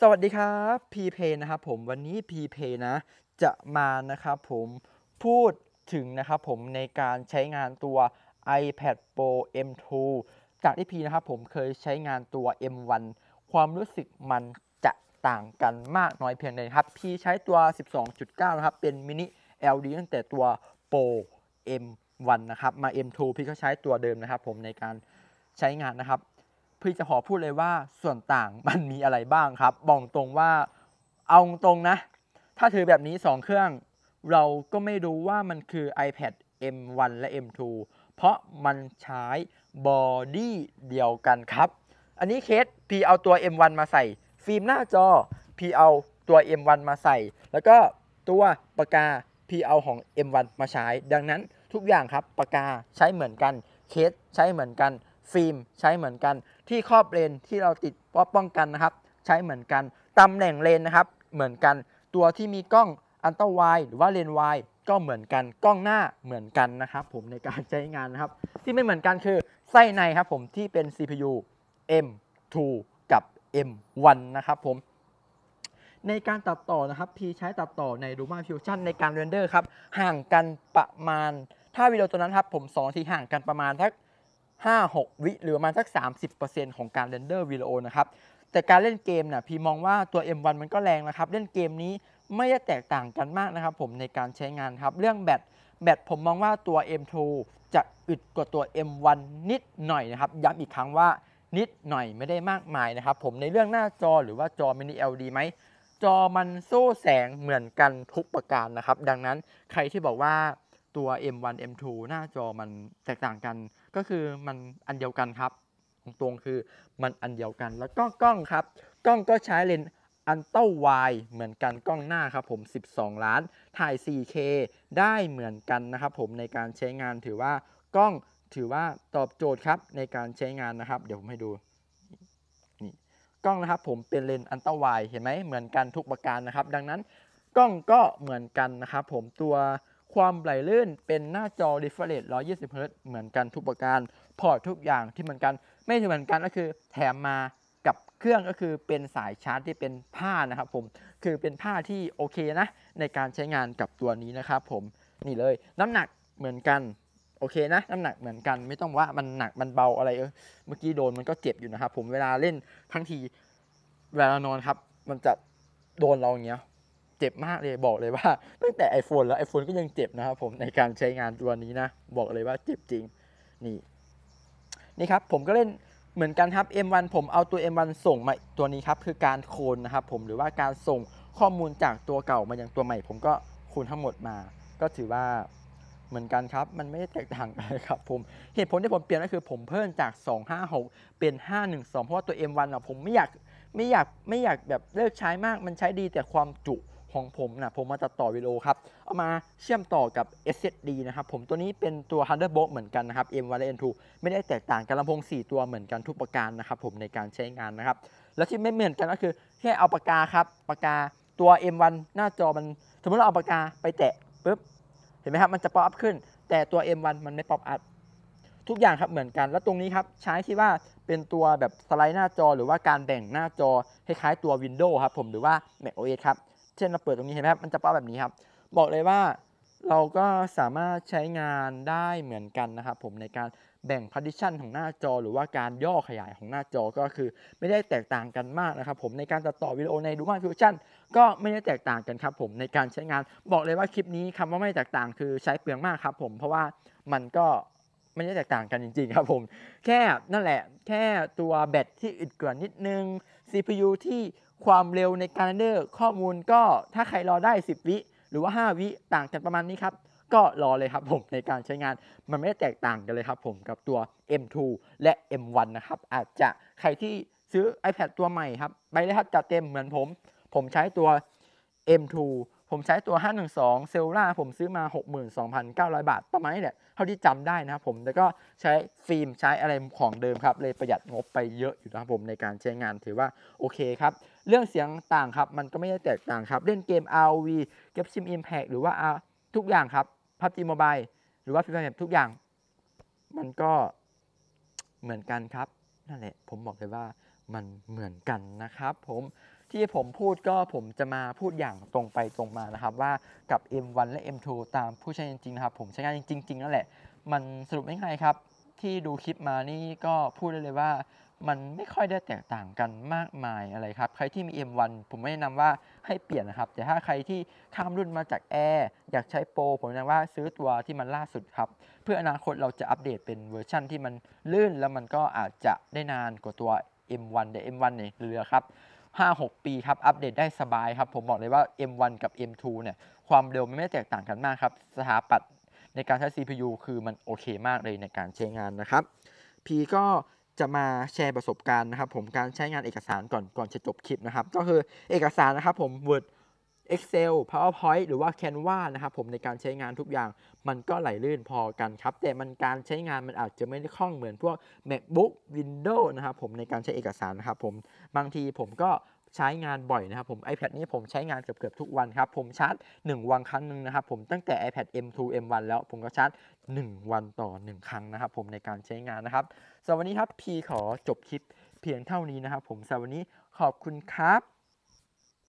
สวัสดีครับ p ีเพนะครับผมวันนี้ p ีเพนะจะมานะครับ ผมพูดถึงนะครับ ผมในการใช้งานตัว iPad Pro M2 จากที่พีนะครับ ผมเคยใช้งานตัว M1 ความรู้สึกมันจะต่างกันมากน้อยเพียงใดครับ พีใช้ตัว 12.9 นะครับ เป็นมินิ LD ตั้งแต่ตัว Pro M1 นะครับมา M2 พี่ก็ใช้ตัวเดิมนะครับ ผมในการใช้งานนะครับพี่จะขอพูดเลยว่าส่วนต่างมันมีอะไรบ้างครับ บอกตรงว่าเอาตรงนะ ถ้าถือแบบนี้2เครื่อง เราก็ไม่รู้ว่ามันคือ iPad M1 และ M2 เพราะมันใช้บอดี้เดียวกันครับ อันนี้เคสพี่เอาตัว M1 มาใส่ ฟิล์มหน้าจอ พี่เอาตัว M1 มาใส่ แล้วก็ตัวปากกา พี่เอาของ M1 มาใช้ ดังนั้นทุกอย่างครับปากกาใช้เหมือนกันเคสใช้เหมือนกันฟิล์มใช้เหมือนกันที่ครอบเลนที่เราติดป้องกันนะครับใช้เหมือนกัน ตำแหน่งเลนนะครับเหมือนกัน ตัวที่มีกล้องอันเตอร์ไวหรือว่าเลนไวก็เหมือนกันกล้องหน้าเหมือนกันนะครับ ผมในการใช้งานนะครับที่ไม่เหมือนกันคือไส้ในครับผมที่เป็น CPU M2 กับ M1 นะครับผมในการตัดต่อนะครับพีใช้ตัดต่อใน Luma Fusion ในการเรนเดอร์ครับห่างกันประมาณ ถ้าวิดีโอตัวนั้นครับผม 2 ทีห่างกันประมาณสัก5-6วิ หรือประมาณสัก 30%ของการเรนเดอร์วิดีโอนะครับแต่การเล่นเกมนะ่ะพี่มองว่าตัว M1 มันก็แรงนะครับ เล่นเกมนี้ไม่ได้แตกต่างกันมากนะครับ ผมในการใช้งานครับเรื่องแบตแบตผมมองว่าตัว M2 จะอึดกว่าตัว M1 นิดหน่อยนะครับย้ำอีกครั้งว่านิดหน่อยไม่ได้มากมายนะครับ ผมในเรื่องหน้าจอหรือว่าจอ mini LED ไหม จอมันสู้แสงเหมือนกันทุกประการนะครับดังนั้นใครที่บอกว่าตัว M1 M2 หน้าจอมันแตกต่างกัน ก็คือมันอันเดียวกันครับตรงๆคือมันอันเดียวกันแล้วก็กล้องครับ กล้องก็ใช้เลนส์อันเต้าวายเหมือนกันกล้องหน้าครับผม 12 ล้านถ่าย 4K ได้เหมือนกันนะครับ ผมในการใช้งานถือว่ากล้องถือว่าตอบโจทย์ครับในการใช้งานนะครับ เดี๋ยวผมให้ดูนี่กล้องนะครับผมเป็นเลนส์อันเต้าวายเห็นไหมเหมือนกันทุกประการนะครับ ดังนั้น กล้องก็เหมือนกันนะครับ ผมตัวความไหลลื่นเป็นหน้าจอ refresh 120 Hz เหมือนกันทุกประการพอร์ตทุกอย่างที่เหมือนกัน ไม่เหมือนกันก็คือ แถมมากับเครื่องก็คือเป็นสายชาร์จที่เป็นผ้านะครับผมคือเป็นผ้าที่โอเคนะในการใช้งานกับตัวนี้นะครับผมนี่เลยน้ำหนักเหมือนกันโอเคนะ น้ำหนักเหมือนกัน ไม่ต้องว่ามันหนักมันเบาอะไรเออเมื่อกี้โดนมันก็เจ็บอยู่นะครับผมเวลาเล่นทั้งทีเวลานอนครับ มันจะโดนเราอย่างเงี้ยเจ็บมากเลยบอกเลยว่าตั้งแต่ iPhone แล้ว iPhone ก็ยังเจ็บนะครับผมในการใช้งานตัวนี้นะบอกเลยว่าเจ็บจริงนี่นี่ครับผมก็เล่นเหมือนกันครับ M1 ผมเอาตัว M1 ส่งมาตัวนี้ครับคือการโคนนะครับผมหรือว่าการส่งข้อมูลจากตัวเก่ามายังตัวใหม่ ผมก็คูณทั้งหมดมา ก็ถือว่าเหมือนกันครับมันไม่ได้แตกต่างอะไรครับผมเหตุผลที่ผมเปลี่ยนก็คือ ผมเพิ่มจาก 256เป็น512เพราะว่าตัว M1 อ่ะผมไม่อยากไม่อยากไม่อยากแบบเลิกใช้มากมันใช้ดีแต่ความจุของผมนะผมมาตัดต่อวิดีโอครับ เอามาเชื่อมต่อกับ SSD นะครับ ผมตัวนี้เป็นตัว Thunderbolt เหมือนกันนะครับ M1 และ M2 ไม่ได้แตกต่างกันลำโพง 4 ตัวเหมือนกันทุกประการนะครับผมในการใช้งานนะครับ แล้วที่ไม่เหมือนกันก็คือแค่เอาปากกาครับปากกาตัว M1 หน้าจอมันสมมติเราเอาปากกาไปแตะปุ๊บเห็นไหมครับมันจะป๊อปอัพขึ้น แต่ตัว M1 มันไม่ป๊อปอัพทุกอย่างครับเหมือนกัน แล้วตรงนี้ครับใช้ที่ว่าเป็นตัวแบบสไลด์หน้าจอหรือว่าการแบ่งหน้าจอคล้ายๆตัว Windows ครับผมหรือว่า Mac OS ครับเช่นเราเปิดตรงนี้เห็นไหมครับมันจะป้าแบบนี้ครับบอกเลยว่าเราก็สามารถใช้งานได้เหมือนกันนะครับผมในการแบ่ง partition ของหน้าจอ หรือว่าการย่อขยายของหน้าจอก็คือ ไม่ได้แตกต่างกันมากนะครับผมในการตัดต่อวิดีโอในดูมาฟิวชั่นก็ไม่ได้แตกต่างกันครับผมในการใช้งานบอกเลยว่าคลิปนี้คำว่าไม่แตกต่างคือใช้เปลืองมากครับผมเพราะว่ามันก็ไม่ได้แตกต่างกันจริงๆครับผมแค่นั่นแหละแค่ตัวแบตที่อึดเกินนิดนึง CPU ที่ความเร็วในการเดอร์ข้อมูลก็ถ้าใครรอได้ 10 วิหรือว่า 5 วิต่างกันประมาณนี้ครับ ก็รอเลยครับผมในการใช้งานมันไม่ได้แตกต่างกันเลยครับผมกับตัว M2 และ M1 นะครับ อาจจะใครที่ซื้อ iPad ตัวใหม่ครับไปเลยครับจัดเต็มเหมือนผม ผมใช้ตัว M2 ผมใช้ตัว 512 เซลล่า ผมซื้อมา 62,900 บาท ประมาณนี้แหละเท่าที่จำได้นะครับผมแล้วก็ใช้ฟิล์มใช้อะไรของเดิมครับ เลยประหยัดงบไปเยอะอยู่นะครับผมในการใช้งานถือว่าโอเคครับ เรื่องเสียงต่างครับ มันก็ไม่ได้แตกต่างครับ เล่นเกม RV เก็บซิม Impact หรือว่าทุกอย่างครับพับจีโมบายหรือว่าฟิล์มแบบทุกอย่าง มันก็เหมือนกันครับนั่นแหละผมบอกเลยว่ามันเหมือนกันนะครับ ผมที่ผมพูดก็ผมจะมาพูดอย่างตรงไปตรงมานะครับ ว่ากับ M1 และ M2 ตามผู้ใช้จริงๆนะครับผมใช้งานจริงๆนั่นแหละ มันสรุปง่ายๆครับ ที่ดูคลิปมานี่ก็พูดได้เลยว่ามันไม่ค่อยได้แตกต่างกันมากมายอะไรครับ ใครที่มี M1 ผมไม่แนะนำว่าให้เปลี่ยนนะครับแต่ถ้าใครที่ข้ามรุ่นมาจากแอร์อยากใช้โปรผมแนะนำว่าซื้อตัวที่มันล่าสุดครับ เพื่ออนาคตเราจะอัปเดตเป็นเวอร์ชั่นที่มันลื่นแล้วมันก็อาจจะได้นานกว่าตัว M1 แต่ M1 เนี่ยเรือครับ5-6 ปีครับอัปเดตได้สบายครับผมบอกเลยว่า M1 กับ M2 เนี่ยความเร็วม่ไม่แตกต่างกันมากครับ สถาปัตย์ในการใช้ CPU คือมันโอเคมากเลยในการใช้งานนะครับ พีก็จะมาแชร์ประสบการณ์นะครับ ผมการใช้งานเอกสารก่อนก่อนจะจบคลิปนะครับ ก็คือเอกสารนะครับผม Word Excel PowerPoint หรือว่า Canva นะครับผมในการใช้งานทุกอย่าง มันก็ไหลลื่นพอกันครับ แต่มันการใช้งานมันอาจจะไม่ได้คล่องเหมือนพวก MacBook Windows นะครับผมในการใช้เอกสารนะครับผมบางทีผมก็ใช้งานบ่อยนะครับผม iPad นี้ผมใช้งานเกือบๆทุกวันครับผมชาร์จ1วันครั้งหนึ่งนะครับผมตั้งแต่ iPad M2 M1 แล้วผมก็ชาร์จ1วันต่อ 1 ครั้งนะครับผมในการใช้งานนะครับสำหรับวันนี้ครับ พีขอจบคลิปเพียงเท่านี้นะครับผมสำหรับวันนี้ขอบคุณครับ